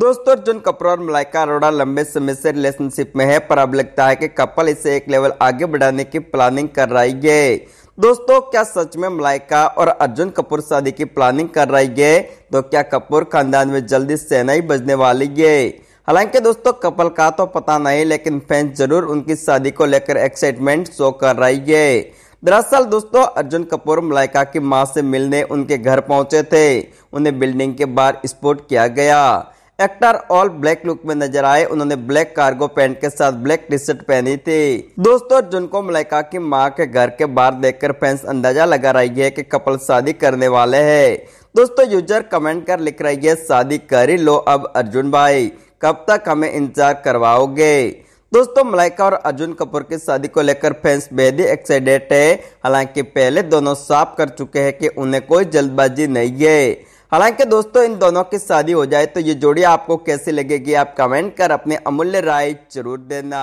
दोस्तों अर्जुन कपूर और मलाइका अरोड़ा लंबे समय से रिलेशनशिप में है पर अब लगता है कि कपल इसे एक लेवल आगे बढ़ाने की प्लानिंग कर रही है दोस्तों क्या सच में मलाइका और अर्जुन कपूर शादी की प्लानिंग कर रही है तो क्या कपूर खानदान में जल्दी सेनाई बजने वाली है हालांकि दोस्तों कपल का तो पता नहीं लेकिन फैंस जरूर उनकी शादी को लेकर एक्साइटमेंट शो कर रही है दरअसल दोस्तों अर्जुन कपूर मलाइका की मां से मिलने उनके घर पहुंचे थे उन्हें बिल्डिंग के बाहर स्पोर्ट किया गया एक्टर ऑल ब्लैक लुक में नजर आए उन्होंने ब्लैक कार्गो पैंट के साथ ब्लैक टी शर्ट पहनी थी दोस्तों जिनको मलाइका की मां के घर के बाहर देखकर फैंस अंदाजा लगा रही है कि कपल शादी करने वाले हैं दोस्तों यूजर कमेंट कर लिख रही है शादी कर ही लो अब अर्जुन भाई कब तक हमें इंतजार करवाओगे दोस्तों मलाइका और अर्जुन कपूर की शादी को लेकर फैंस बेहद एक्साइटेड है हालांकि पहले दोनों साफ कर चुके हैं कि उन्हें कोई जल्दबाजी नहीं है हालांकि दोस्तों इन दोनों की शादी हो जाए तो ये जोड़ी आपको कैसी लगेगी आप कमेंट कर अपने अमूल्य राय जरूर देना